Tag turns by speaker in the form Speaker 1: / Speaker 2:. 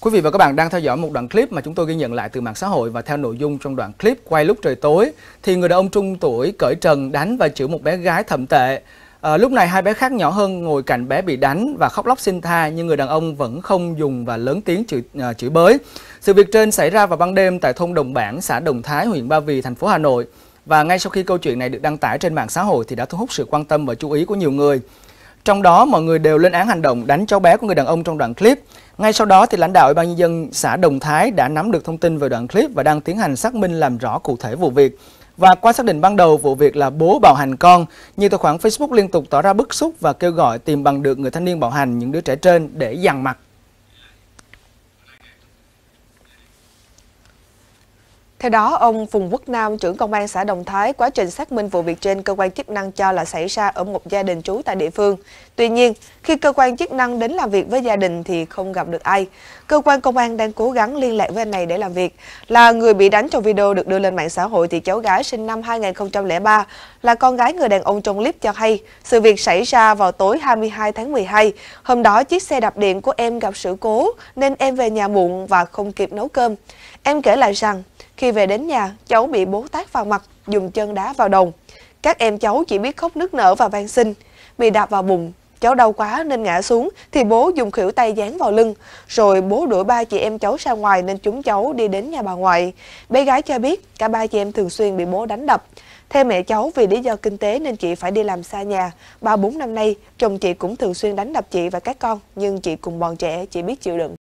Speaker 1: Quý vị và các bạn đang theo dõi một đoạn clip mà chúng tôi ghi nhận lại từ mạng xã hội và theo nội dung trong đoạn clip quay lúc trời tối thì người đàn ông trung tuổi cởi trần đánh và chửi một bé gái thậm tệ. À, lúc này hai bé khác nhỏ hơn ngồi cạnh bé bị đánh và khóc lóc xin tha nhưng người đàn ông vẫn không dùng và lớn tiếng chửi, à, chửi bới. Sự việc trên xảy ra vào ban đêm tại thôn Đồng Bản, xã Đồng Thái, huyện Ba Vì, thành phố Hà Nội. Và ngay sau khi câu chuyện này được đăng tải trên mạng xã hội thì đã thu hút sự quan tâm và chú ý của nhiều người. Trong đó mọi người đều lên án hành động đánh cháu bé của người đàn ông trong đoạn clip. Ngay sau đó thì lãnh đạo Ủy ban nhân dân xã Đồng Thái đã nắm được thông tin về đoạn clip và đang tiến hành xác minh làm rõ cụ thể vụ việc. Và qua xác định ban đầu vụ việc là bố bạo hành con, nhiều tài khoản Facebook liên tục tỏ ra bức xúc và kêu gọi tìm bằng được người thanh niên bạo hành những đứa trẻ trên để dằn mặt.
Speaker 2: Theo đó, ông Phùng Quốc Nam, trưởng công an xã Đồng Thái, quá trình xác minh vụ việc trên, cơ quan chức năng cho là xảy ra ở một gia đình trú tại địa phương. Tuy nhiên, khi cơ quan chức năng đến làm việc với gia đình thì không gặp được ai. Cơ quan công an đang cố gắng liên lạc với anh này để làm việc. Là người bị đánh trong video được đưa lên mạng xã hội thì cháu gái sinh năm 2003 là con gái người đàn ông trong clip cho hay sự việc xảy ra vào tối 22 tháng 12. Hôm đó, chiếc xe đạp điện của em gặp sự cố nên em về nhà muộn và không kịp nấu cơm. Em kể lại rằng khi về đến nhà, cháu bị bố tát vào mặt, dùng chân đá vào đầu Các em cháu chỉ biết khóc nức nở và van xin. Bị đạp vào bụng, cháu đau quá nên ngã xuống thì bố dùng khỉu tay dán vào lưng. Rồi bố đuổi ba chị em cháu ra ngoài nên chúng cháu đi đến nhà bà ngoại. Bé gái cho biết cả ba chị em thường xuyên bị bố đánh đập. Theo mẹ cháu vì lý do kinh tế nên chị phải đi làm xa nhà. Ba bốn năm nay, chồng chị cũng thường xuyên đánh đập chị và các con, nhưng chị cùng bọn trẻ chỉ biết chịu
Speaker 1: đựng.